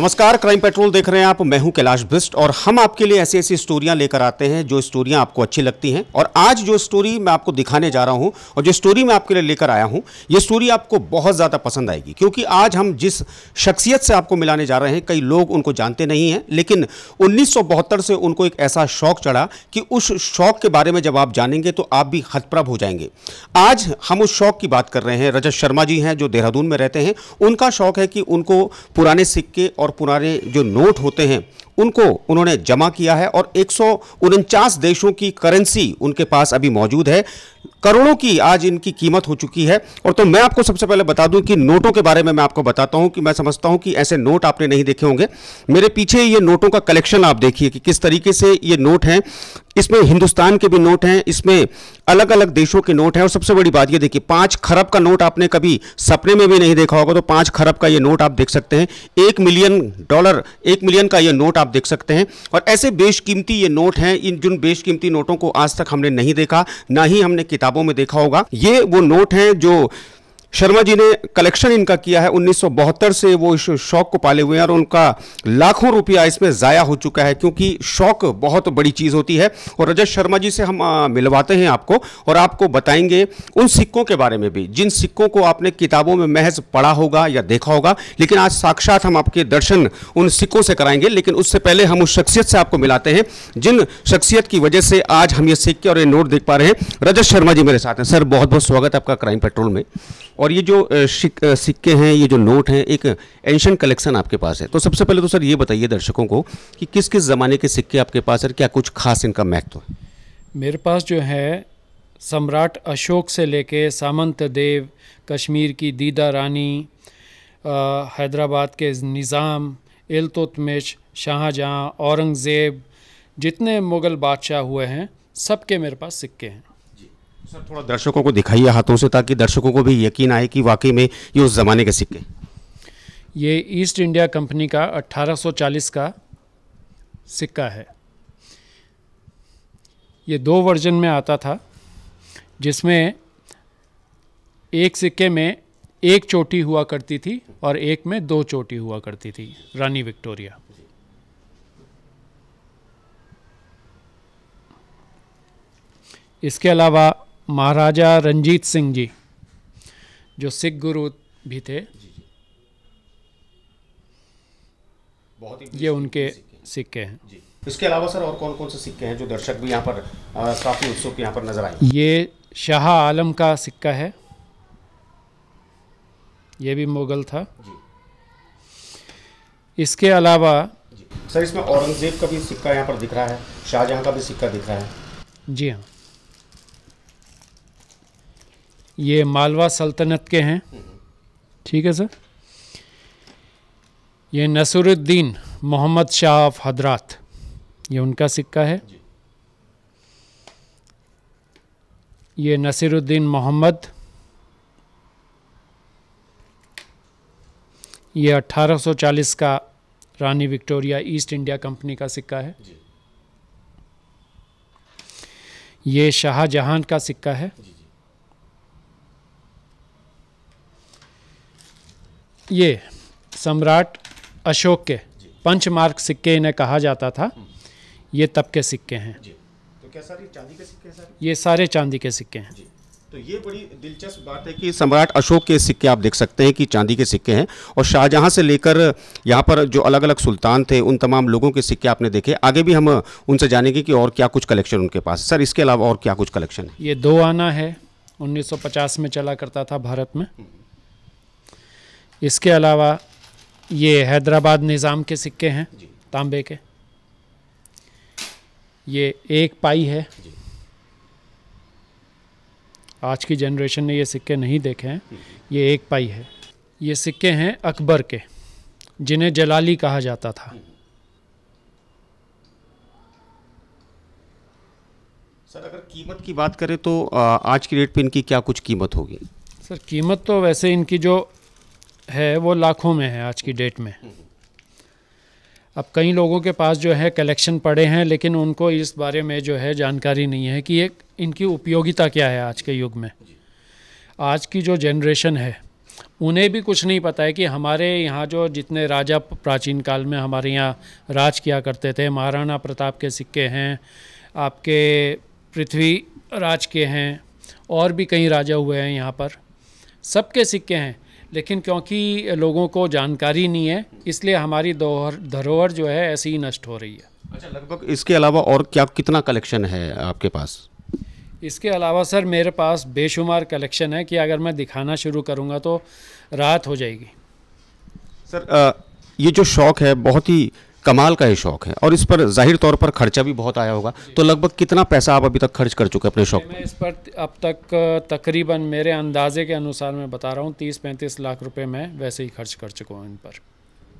नमस्कार crime petrol देख रहे हैं आप मैं हूं कैलाश बिस्ट और हम आपके लिए ऐसी ऐसी स्टोरियां लेकर आते हैं जो स्टोरियां आपको अच्छी लगती हैं और आज जो स्टोरी मैं आपको दिखाने जा रहा हूं और जो स्टोरी मैं आपके लिए लेकर आया हूं ये स्टोरी आपको बहुत ज़्यादा पसंद आएगी क्योंकि आज हम जिस शख्सियत से आपको मिलाने जा रहे हैं कई लोग उनको जानते नहीं हैं लेकिन उन्नीस से उनको एक ऐसा शौक चढ़ा कि उस शौक के बारे में जब आप जानेंगे तो आप भी हतप्रभ हो जाएंगे आज हम उस शौक की बात कर रहे हैं रजत शर्मा जी हैं जो देहरादून में रहते हैं उनका शौक है कि उनको पुराने सिक्के और और पुराने जो नोट होते हैं उनको उन्होंने जमा किया है और एक देशों की करेंसी उनके पास अभी मौजूद है करोड़ों की आज इनकी कीमत हो चुकी है और तो मैं आपको सबसे पहले बता दूं कि नोटों के बारे में मैं आपको बताता हूं कि मैं समझता हूं कि ऐसे नोट आपने नहीं देखे होंगे मेरे पीछे ये नोटों का कलेक्शन आप देखिए कि किस तरीके से ये नोट हैं इसमें हिंदुस्तान के भी नोट हैं इसमें अलग अलग देशों के नोट हैं और सबसे बड़ी बात यह देखिए पाँच खरब का नोट आपने कभी सपने में भी नहीं देखा होगा तो पाँच खरब का ये नोट आप देख सकते हैं एक मिलियन डॉलर एक मिलियन का ये नोट आप देख सकते हैं और ऐसे बेशकीमती ये नोट हैं इन जिन बेशकीमती नोटों को आज तक हमने नहीं देखा ना ही हमने किताबों में देखा होगा ये वो नोट हैं जो शर्मा जी ने कलेक्शन इनका किया है उन्नीस से वो इस शौक को पाले हुए हैं और उनका लाखों रुपया इसमें ज़ाया हो चुका है क्योंकि शौक बहुत बड़ी चीज़ होती है और रजत शर्मा जी से हम मिलवाते हैं आपको और आपको बताएंगे उन सिक्कों के बारे में भी जिन सिक्कों को आपने किताबों में महज पढ़ा होगा या देखा होगा लेकिन आज साक्षात हम आपके दर्शन उन सिक्कों से कराएंगे लेकिन उससे पहले हम उस शख्सियत से आपको मिलाते हैं जिन शख्सियत की वजह से आज हम ये सिक्के और ये नोट देख पा रहे हैं रजत शर्मा जी मेरे साथ हैं सर बहुत बहुत स्वागत है आपका क्राइम पेट्रोल में और ये जो सिक्के हैं ये जो नोट हैं एक एंशन कलेक्शन आपके पास है तो सबसे पहले तो सर ये बताइए दर्शकों को कि किस किस ज़माने के सिक्के आपके पास है क्या कुछ खास इनका महत्व है मेरे पास जो है सम्राट अशोक से लेके सामंत देव कश्मीर की दीदा रानी हैदराबाद के निज़ाम इलतुतमिश शाहजहाँ औरंगज़ेब जितने मुग़ल बादशाह हुए हैं सबके मेरे पास सिक्के हैं सर थोड़ा दर्शकों को दिखाइए हाथों से ताकि दर्शकों को भी यकीन आए कि वाकई में ये उस ज़माने के सिक्के ये ईस्ट इंडिया कंपनी का 1840 का सिक्का है ये दो वर्जन में आता था जिसमें एक सिक्के में एक चोटी हुआ करती थी और एक में दो चोटी हुआ करती थी रानी विक्टोरिया इसके अलावा महाराजा रंजीत सिंह जी जो सिख गुरु भी थे बहुत ये उनके सिक्के हैं जी इसके अलावा सर और कौन कौन से सिक्के हैं जो दर्शक भी यहाँ पर काफ़ी उत्सुक यहाँ पर नजर आए ये शाह आलम का सिक्का है ये भी मुगल था जी इसके अलावा जी। सर इसमें औरंगज़ेब का भी सिक्का यहाँ पर दिख रहा है शाहजहां का भी सिक्का दिख रहा है जी हाँ ये मालवा सल्तनत के हैं ठीक है सर ये नसरुद्दीन मोहम्मद शाह ऑफ हजरात ये उनका सिक्का है ये नसीरुद्दीन मोहम्मद ये 1840 का रानी विक्टोरिया ईस्ट इंडिया कंपनी का सिक्का है ये शाहजहां का सिक्का है जी। ये सम्राट अशोक के पंच मार्क सिक्के इन्हें कहा जाता था हम्म। ये तब के सिक्के हैं तो क्या सारे चांदी के सिक्के हैं ये सारे चांदी के सिक्के हैं तो ये बड़ी दिलचस्प बात है कि सम्राट अशोक के सिक्के आप देख सकते हैं कि चांदी के सिक्के हैं और शाहजहाँ से लेकर यहाँ पर जो अलग अलग सुल्तान थे उन तमाम लोगों के सिक्के आपने देखे आगे भी हम उनसे जानेंगे कि और क्या कुछ कलेक्शन उनके पास सर इसके अलावा और क्या कुछ कलेक्शन है ये दो आना है 1950 में चला करता था भारत में हम्म। इसके अलावा ये हैदराबाद निज़ाम के सिक्के हैं तांबे के ये एक पाई है आज की जनरेशन ने ये सिक्के नहीं देखे हैं ये एक पाई है ये सिक्के हैं अकबर के जिन्हें जलाली कहा जाता था हम्म। सर अगर कीमत की बात करें तो आज की डेट पे इनकी क्या कुछ कीमत होगी सर कीमत तो वैसे इनकी जो है वो लाखों में है आज की डेट में अब कई लोगों के पास जो है कलेक्शन पड़े हैं लेकिन उनको इस बारे में जो है जानकारी नहीं है कि एक इनकी उपयोगिता क्या है आज के युग में आज की जो जनरेशन है उन्हें भी कुछ नहीं पता है कि हमारे यहाँ जो जितने राजा प्राचीन काल में हमारे यहाँ राज किया करते थे महाराणा प्रताप के सिक्के हैं आपके पृथ्वी राज के हैं और भी कई राजा हुए हैं यहाँ पर सबके सिक्के हैं लेकिन क्योंकि लोगों को जानकारी नहीं है इसलिए हमारी धरोहर जो है ऐसी ही नष्ट हो रही है अच्छा लगभग इसके अलावा और क्या कितना कलेक्शन है आपके पास इसके अलावा सर मेरे पास बेशुमार कलेक्शन है कि अगर मैं दिखाना शुरू करूँगा तो रात हो जाएगी सर आ, ये जो शौक़ है बहुत ही कमाल का ही शौक है और इस पर जाहिर तौर पर खर्चा भी बहुत आया होगा तो लगभग कितना पैसा आप अभी तक खर्च कर चुके हैं अपने शौक में इस पर अब तक तकरीबन मेरे अंदाजे के अनुसार मैं बता रहा हूँ तीस पैंतीस लाख रुपए मैं वैसे ही खर्च कर चुका हूँ इन पर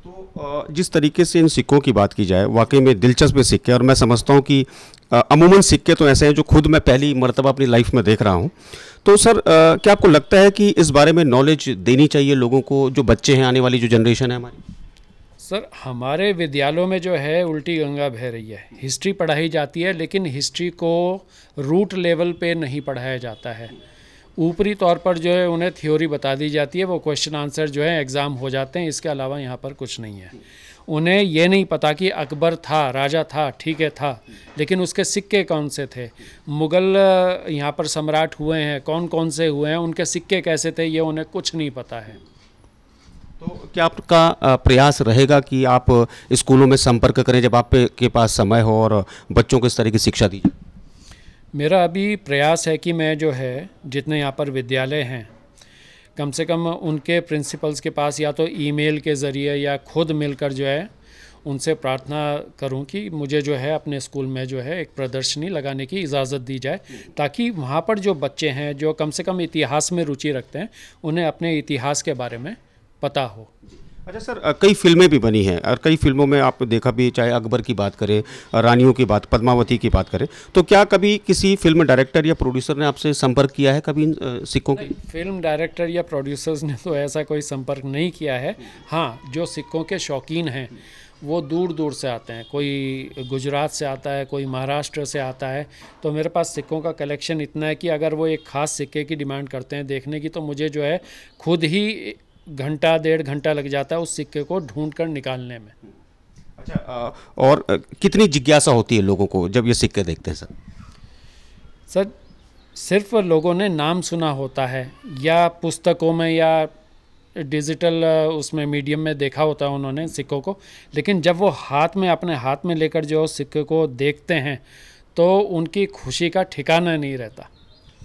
तो जिस तरीके से इन सिक्कों की बात की जाए वाकई में दिलचस्प सिक्के और मैं समझता हूँ कि अमूमन सिक्के तो ऐसे हैं जो खुद मैं पहली मरतबा अपनी लाइफ में देख रहा हूँ तो सर क्या आपको लगता है कि इस बारे में नॉलेज देनी चाहिए लोगों को जो बच्चे हैं आने वाली जो जनरेशन है हमारी सर हमारे विद्यालयों में जो है उल्टी गंगा बह रही है हिस्ट्री पढ़ाई जाती है लेकिन हिस्ट्री को रूट लेवल पे नहीं पढ़ाया जाता है ऊपरी तौर पर जो है उन्हें थ्योरी बता दी जाती है वो क्वेश्चन आंसर जो है एग्ज़ाम हो जाते हैं इसके अलावा यहाँ पर कुछ नहीं है उन्हें यह नहीं पता कि अकबर था राजा था ठीक है था लेकिन उसके सिक्के कौन से थे मुग़ल यहाँ पर सम्राट हुए हैं कौन कौन से हुए हैं उनके सिक्के कैसे थे ये उन्हें कुछ नहीं पता है तो क्या आपका प्रयास रहेगा कि आप स्कूलों में संपर्क करें जब आपके पास समय हो और बच्चों को इस तरह की शिक्षा दीजिए मेरा अभी प्रयास है कि मैं जो है जितने यहाँ पर विद्यालय हैं कम से कम उनके प्रिंसिपल्स के पास या तो ईमेल के ज़रिए या खुद मिलकर जो है उनसे प्रार्थना करूं कि मुझे जो है अपने स्कूल में जो है एक प्रदर्शनी लगाने की इजाज़त दी जाए ताकि वहाँ पर जो बच्चे हैं जो कम से कम इतिहास में रुचि रखते हैं उन्हें अपने इतिहास के बारे में पता हो अच्छा सर कई फिल्में भी बनी हैं और कई फिल्मों में आप देखा भी चाहे अकबर की बात करें रानियों की बात पद्मावती की बात करें तो क्या कभी किसी फिल्म डायरेक्टर या प्रोड्यूसर ने आपसे संपर्क किया है कभी इन सिक्कों की फिल्म डायरेक्टर या प्रोड्यूसर्स ने तो ऐसा कोई संपर्क नहीं किया है हाँ जो सिक्कों के शौकीन हैं वो दूर दूर से आते हैं कोई गुजरात से आता है कोई महाराष्ट्र से आता है तो मेरे पास सिक्कों का कलेक्शन इतना है कि अगर वो एक ख़ास सिक्के की डिमांड करते हैं देखने की तो मुझे जो है खुद ही घंटा डेढ़ घंटा लग जाता है उस सिक्के को ढूंढ कर निकालने में अच्छा और कितनी जिज्ञासा होती है लोगों को जब ये सिक्के देखते हैं सर सर सिर्फ लोगों ने नाम सुना होता है या पुस्तकों में या डिजिटल उसमें मीडियम में देखा होता है उन्होंने सिक्कों को लेकिन जब वो हाथ में अपने हाथ में लेकर जो सिक्के को देखते हैं तो उनकी खुशी का ठिकाना नहीं रहता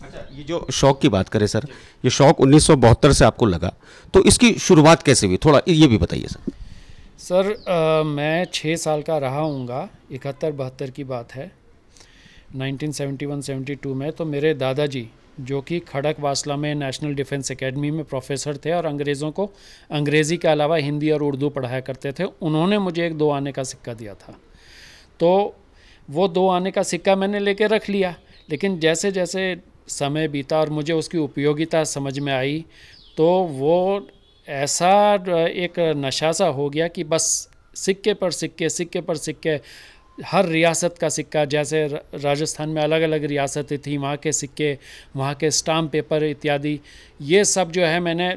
अच्छा ये जो शौक की बात करें सर ये शौक उन्नीस से आपको लगा तो इसकी शुरुआत कैसे हुई थोड़ा ये भी बताइए सर सर आ, मैं छः साल का रहा हूँगा इकहत्तर बहत्तर की बात है 1971-72 में तो मेरे दादाजी जो कि खड़क वासला में नेशनल डिफेंस एकेडमी में प्रोफेसर थे और अंग्रेज़ों को अंग्रेज़ी के अलावा हिंदी और उर्दू पढ़ाया करते थे उन्होंने मुझे एक दो आने का सिक्का दिया था तो वो दो आने का सिक्का मैंने लेके रख लिया लेकिन जैसे जैसे समय बीता और मुझे उसकी उपयोगिता समझ में आई तो वो ऐसा एक नशा सा हो गया कि बस सिक्के पर सिक्के सिक्के पर सिक्के हर रियासत का सिक्का जैसे राजस्थान में अलग अलग रियासतें थी वहाँ के सिक्के वहाँ के स्टाम्प पेपर इत्यादि ये सब जो है मैंने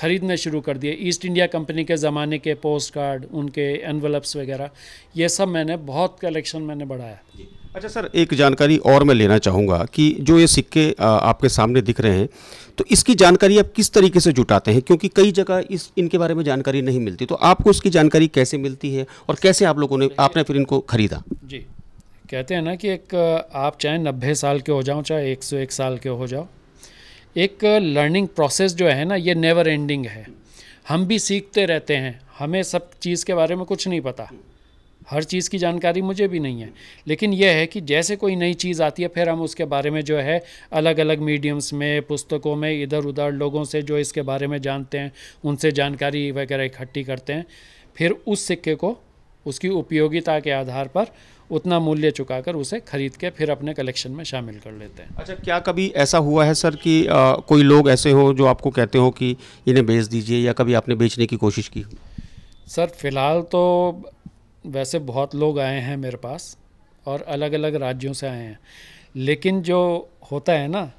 ख़रीदने शुरू कर दिए ईस्ट इंडिया कंपनी के ज़माने के पोस्ट कार्ड उनके एनवलप्स वगैरह ये सब मैंने बहुत कलेक्शन मैंने बढ़ाया अच्छा सर एक जानकारी और मैं लेना चाहूँगा कि जो ये सिक्के आपके सामने दिख रहे हैं तो इसकी जानकारी आप किस तरीके से जुटाते हैं क्योंकि कई जगह इस इनके बारे में जानकारी नहीं मिलती तो आपको इसकी जानकारी कैसे मिलती है और कैसे आप लोगों ने आपने फिर इनको ख़रीदा जी कहते हैं ना कि एक आप चाहे नब्बे साल के हो जाओ चाहे एक सौ एक साल के हो जाओ एक लर्निंग प्रोसेस जो है ना ये नेवर एंडिंग है हम भी सीखते रहते हैं हमें सब चीज़ के बारे में कुछ नहीं पता हर चीज़ की जानकारी मुझे भी नहीं है लेकिन यह है कि जैसे कोई नई चीज़ आती है फिर हम उसके बारे में जो है अलग अलग मीडियम्स में पुस्तकों में इधर उधर लोगों से जो इसके बारे में जानते हैं उनसे जानकारी वगैरह इकट्ठी करते हैं फिर उस सिक्के को उसकी उपयोगिता के आधार पर उतना मूल्य चुकाकर उसे खरीद के फिर अपने कलेक्शन में शामिल कर लेते हैं अच्छा क्या कभी ऐसा हुआ है सर कि आ, कोई लोग ऐसे हो जो आपको कहते हो कि इन्हें बेच दीजिए या कभी आपने बेचने की कोशिश की सर फिलहाल तो वैसे बहुत लोग आए हैं मेरे पास और अलग अलग राज्यों से आए हैं लेकिन जो होता है ना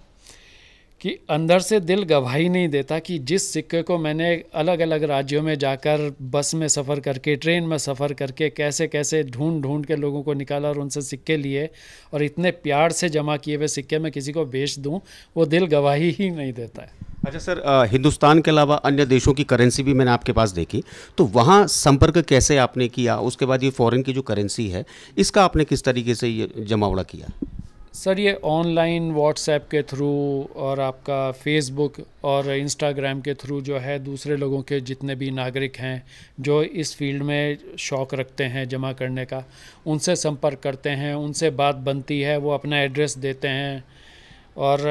कि अंदर से दिल गवाही नहीं देता कि जिस सिक्के को मैंने अलग अलग राज्यों में जाकर बस में सफ़र करके ट्रेन में सफ़र करके कैसे कैसे ढूंढ ढूंढ के लोगों को निकाला और उनसे सिक्के लिए और इतने प्यार से जमा किए हुए सिक्के मैं किसी को बेच दूँ वो दिल गवाही ही नहीं देता है अच्छा सर आ, हिंदुस्तान के अलावा अन्य देशों की करेंसी भी मैंने आपके पास देखी तो वहाँ संपर्क कैसे आपने किया उसके बाद ये फॉरेन की जो करेंसी है इसका आपने किस तरीके से ये जमावड़ा किया सर ये ऑनलाइन व्हाट्सएप के थ्रू और आपका फेसबुक और इंस्टाग्राम के थ्रू जो है दूसरे लोगों के जितने भी नागरिक हैं जो इस फील्ड में शौक़ रखते हैं जमा करने का उनसे संपर्क करते हैं उनसे बात बनती है वो अपना एड्रेस देते हैं और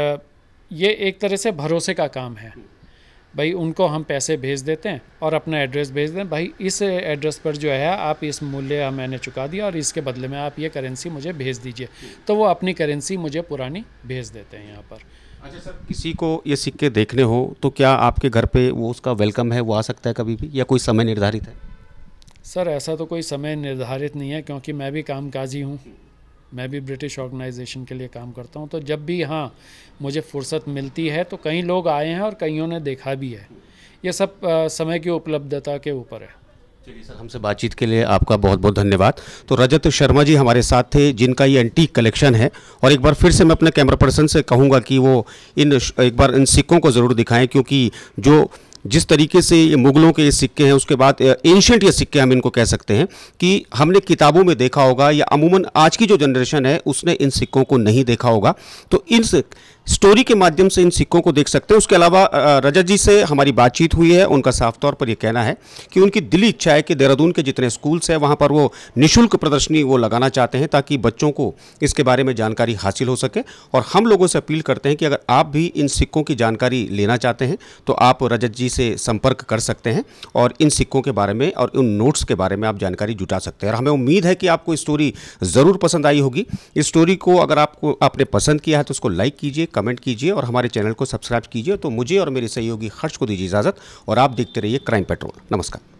ये एक तरह से भरोसे का काम है भाई उनको हम पैसे भेज देते हैं और अपना एड्रेस भेज दें भाई इस एड्रेस पर जो है आप इस मूल्य मैंने चुका दिया और इसके बदले में आप ये करेंसी मुझे भेज दीजिए तो वो अपनी करेंसी मुझे पुरानी भेज देते हैं यहाँ पर अच्छा सर किसी को ये सिक्के देखने हो तो क्या आपके घर पे वो उसका वेलकम है वो आ सकता है कभी भी या कोई समय निर्धारित है सर ऐसा तो कोई समय निर्धारित नहीं है क्योंकि मैं भी कामकाजी हूँ मैं भी ब्रिटिश ऑर्गेनाइजेशन के लिए काम करता हूँ तो जब भी हाँ मुझे फुर्सत मिलती है तो कई लोग आए हैं और कईयों ने देखा भी है ये सब आ, समय की उपलब्धता के ऊपर है चलिए सर हमसे बातचीत के लिए आपका बहुत बहुत धन्यवाद तो रजत शर्मा जी हमारे साथ थे जिनका ये एंटीक कलेक्शन है और एक बार फिर से मैं अपने कैमरा पर्सन से कहूँगा कि वो इन एक बार इन सिक्कों को ज़रूर दिखाएं क्योंकि जो जिस तरीके से ये मुगलों के ये सिक्के हैं उसके बाद एंशंट ये सिक्के हम इनको कह सकते हैं कि हमने किताबों में देखा होगा या अमूमन आज की जो जनरेशन है उसने इन सिक्कों को नहीं देखा होगा तो इन स्टोरी के माध्यम से इन सिक्कों को देख सकते हैं उसके अलावा रजत जी से हमारी बातचीत हुई है उनका साफ तौर पर यह कहना है कि उनकी दिली इच्छा है कि देहरादून के जितने स्कूल्स हैं वहाँ पर वो निशुल्क प्रदर्शनी वो लगाना चाहते हैं ताकि बच्चों को इसके बारे में जानकारी हासिल हो सके और हम लोगों से अपील करते हैं कि अगर आप भी इन सिक्कों की जानकारी लेना चाहते हैं तो आप रजत जी से संपर्क कर सकते हैं और इन सिक्कों के बारे में और उन नोट्स के बारे में आप जानकारी जुटा सकते हैं और हमें उम्मीद है कि आपको स्टोरी ज़रूर पसंद आई होगी इस स्टोरी को अगर आपको आपने पसंद किया है तो उसको लाइक कीजिए कमेंट कीजिए और हमारे चैनल को सब्सक्राइब कीजिए तो मुझे और मेरे सहयोगी हर्ष को दीजिए इजाज़त और आप देखते रहिए क्राइम पेट्रोल नमस्कार